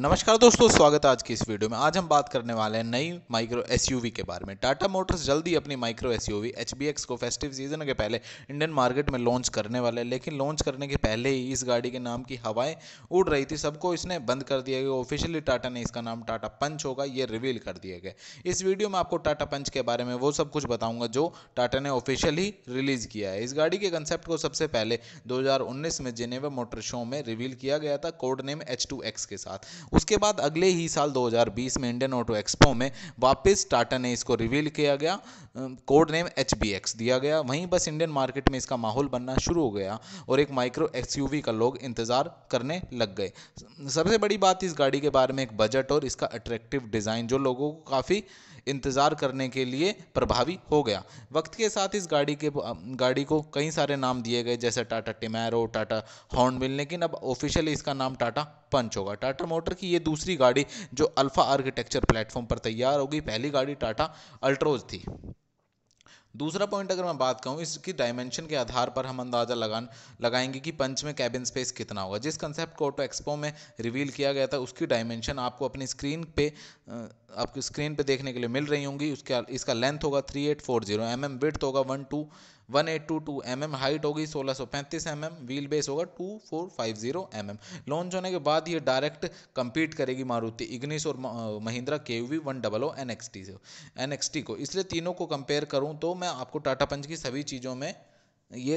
नमस्कार दोस्तों स्वागत है आज की इस वीडियो में आज हम बात करने वाले हैं नई माइक्रो एसयूवी के बारे में टाटा मोटर्स जल्दी अपनी माइक्रो एसयूवी एचबीएक्स को फेस्टिव सीजन के पहले इंडियन मार्केट में लॉन्च करने वाले हैं लेकिन लॉन्च करने के पहले ही इस गाड़ी के नाम की हवाएं उड़ रही थी सबको इसने बंद कर दिया गया ऑफिशियली टाटा ने इसका नाम टाटा पंच होगा ये रिवील कर दिया गया इस वीडियो में आपको टाटा पंच के बारे में वो सब कुछ बताऊंगा जो टाटा ने ऑफिशियली रिलीज किया है इस गाड़ी के कंसेप्ट को सबसे पहले दो में जिनेवा मोटर शो में रिवील किया गया था कोड नेम एच के साथ उसके बाद अगले ही साल 2020 में इंडियन ऑटो एक्सपो में वापस टाटा ने इसको रिवील किया गया कोड नेम एच दिया गया वहीं बस इंडियन मार्केट में इसका माहौल बनना शुरू हो गया और एक माइक्रो एक्स का लोग इंतज़ार करने लग गए सबसे बड़ी बात इस गाड़ी के बारे में एक बजट और इसका अट्रैक्टिव डिज़ाइन जो लोगों को काफ़ी इंतज़ार करने के लिए प्रभावी हो गया वक्त के साथ इस गाड़ी के गाड़ी को कई सारे नाम दिए गए जैसे टाटा टिमैरो टाटा हॉर्नबिल लेकिन अब ऑफिशियली इसका नाम टाटा पंच होगा टाटा मोटर की ये दूसरी गाड़ी जो अल्फ़ा आर्किटेक्चर प्लेटफॉर्म पर तैयार होगी पहली गाड़ी टाटा अल्ट्रोज थी दूसरा पॉइंट अगर मैं बात कहूँ इसकी डायमेंशन के आधार पर हम अंदाज़ा लगा लगाएंगे कि पंच में कैबिन स्पेस कितना होगा जिस कंसेप्ट को ऑटो एक्सपो में रिवील किया गया था उसकी डायमेंशन आपको अपनी स्क्रीन पे आपकी स्क्रीन पे देखने के लिए मिल रही होंगी उसका इसका लेंथ होगा three eight four zero M M width होगा one two one eight two two M M height होगी सोलह सौ पैंतीस एम एम व्हील बेस होगा two four five zero M M launch होने के बाद ये डायरेक्ट कंपीट करेगी मारुति इग्निस और Mahindra K V one double O N X T से एन एक्स टी को इसलिए तीनों को कंपेयर करूँ तो मैं आपको टाटा पंच की सभी चीज़ों में ये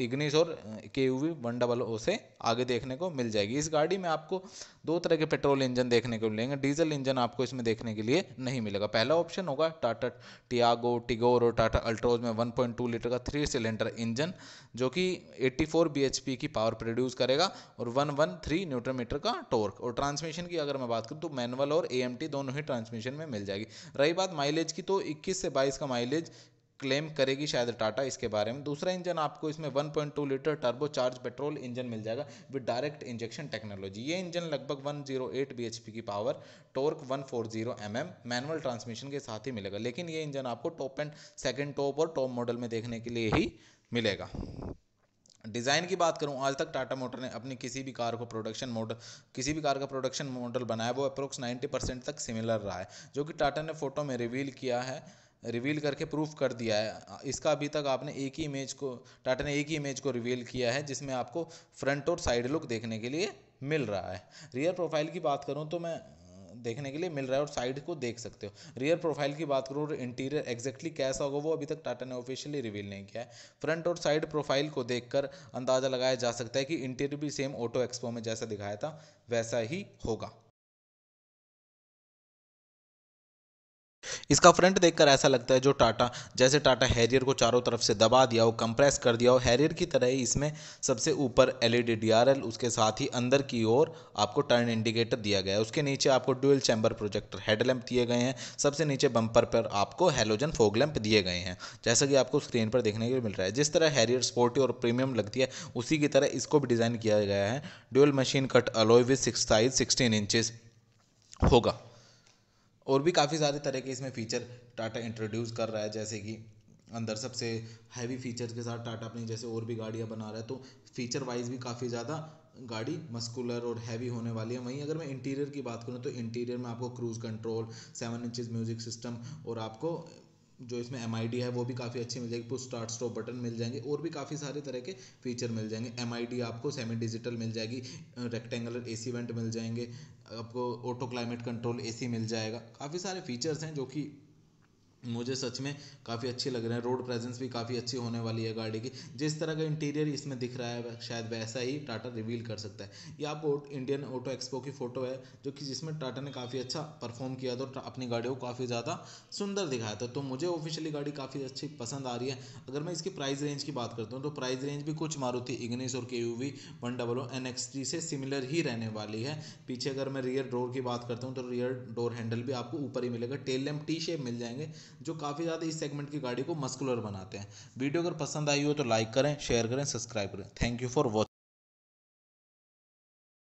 इग्निस और K U V one double O से आगे देखने को मिल जाएगी इस गाड़ी में आपको दो तरह के पेट्रोल इंजन देखने को मिलेंगे डीजल इंजन आपको इसमें देखने के लिए नहीं मिलेगा पहला ऑप्शन होगा टाटा टियागो टिगोर और टाटा अल्ट्रोज में 1.2 लीटर का थ्री सिलेंडर इंजन जो कि 84 पी की पावर प्रोड्यूस करेगा और 113 न्यूटन मीटर का टॉर्क और ट्रांसमिशन की अगर मैं बात करूँ तो मैनुअल और ए दोनों ही ट्रांसमिशन में मिल जाएगी रही बात माइलेज की तो इक्कीस से बाईस का माइलेज क्लेम करेगी शायद टाटा इसके बारे में दूसरा इंजन आपको इसमें 1.2 litre turbo charge petrol engine मिल जाएगा विद डायरेक्ट इंजेक्शन टेक्नोलॉजी ये इंजन लगभग 108 बीएचपी की power torque 140 mm manual transmission के साथ ही मिलेगा लेकिन ये इंजन आपको टॉप एंड सेकेंड टॉप और टॉप मॉडल में देखने के लिए ही मिलेगा डिज़ाइन की बात करूं आज तक टाटा मोटर ने अपनी किसी भी कार को प्रोडक्शन मॉडल किसी भी कार का प्रोडक्शन मॉडल बनाया वो अप्रोक्स 90 परसेंट तक सिमिलर रहा है जो कि टाटा ने फोटो में रिवील किया है रिवील करके प्रूफ कर दिया है इसका अभी तक आपने एक ही इमेज को टाटा ने एक ही इमेज को रिवील किया है जिसमें आपको फ्रंट और साइड लुक देखने के लिए मिल रहा है रियर प्रोफाइल की बात करूँ तो मैं देखने के लिए मिल रहा है और साइड को देख सकते हो रियर प्रोफाइल की बात करूँ और इंटीरियर एग्जैक्टली कैसा होगा वो अभी तक टाटा ने ऑफिशियली रिवील नहीं किया है फ्रंट और साइड प्रोफाइल को देखकर अंदाज़ा लगाया जा सकता है कि इंटीरियर भी सेम ऑटो एक्सपो में जैसा दिखाया था वैसा ही होगा इसका फ्रंट देखकर ऐसा लगता है जो टाटा जैसे टाटा हैरियर को चारों तरफ से दबा दिया हो कंप्रेस कर दिया हो हैरियर की तरह ही इसमें सबसे ऊपर एल ई उसके साथ ही अंदर की ओर आपको टर्न इंडिकेटर दिया गया है उसके नीचे आपको डुअल चैम्बर प्रोजेक्टर हेडलैम्प दिए गए हैं सबसे नीचे बंपर पर आपको हेलोजन फोगलैम्प दिए गए हैं जैसा कि आपको स्क्रीन पर देखने को मिल रहा है जिस तरह हैरियर स्पोर्टी और प्रीमियम लगती है उसी की तरह इसको भी डिज़ाइन किया गया है dual machine cut alloy with six size sixteen inches होगा और भी काफ़ी सारे तरह के इसमें फ़ीचर टाटा इंट्रोड्यूस कर रहा है जैसे कि अंदर सबसे हैवी फीचर्स के साथ टाटा अपनी जैसे और भी गाड़ियाँ बना रहा है तो फीचर वाइज भी काफ़ी ज़्यादा गाड़ी मस्कुलर और हैवी होने वाली है वहीं अगर मैं इंटीरियर की बात करूँ तो इंटीरियर में आपको cruise control seven inches music system और आपको जो इसमें एम है वो भी काफ़ी अच्छी मिल जाएगी पुस्ट स्टार्ट स्टॉप बटन मिल जाएंगे और भी काफ़ी सारे तरह के फीचर मिल जाएंगे एम आपको सेमी डिजिटल मिल जाएगी रेक्टेंगुलर ए वेंट मिल जाएंगे आपको ऑटो क्लाइमेट कंट्रोल ए मिल जाएगा काफ़ी सारे फीचर्स हैं जो कि मुझे सच में काफ़ी अच्छे लग रहे हैं रोड प्रेजेंस भी काफ़ी अच्छी होने वाली है गाड़ी की जिस तरह का इंटीरियर इसमें दिख रहा है शायद वैसा ही टाटा रिवील कर सकता है ये आप इंडियन ऑटो एक्सपो की फ़ोटो है जो कि जिसमें टाटा ने काफ़ी अच्छा परफॉर्म किया था और अपनी गाड़ी को काफ़ी ज़्यादा सुंदर दिखाया था तो मुझे ऑफिशियली गाड़ी काफ़ी अच्छी पसंद आ रही है अगर मैं इसकी प्राइस रेंज की बात करता हूँ तो प्राइस रेंज भी कुछ मारुति इग्निस और K U V one double O N X T से सिमिलर ही रहने वाली है पीछे अगर मैं रियर डोर की बात करता हूँ तो रियर डोर हैंडल भी आपको ऊपर ही मिलेगा टेल लैम्प टी शेप मिल जाएंगे जो काफ़ी ज़्यादा इस सेगमेंट की गाड़ी को मस्कुलर बनाते हैं वीडियो अगर पसंद आई हो तो लाइक करें शेयर करें सब्सक्राइब करें थैंक यू फॉर वॉचिंग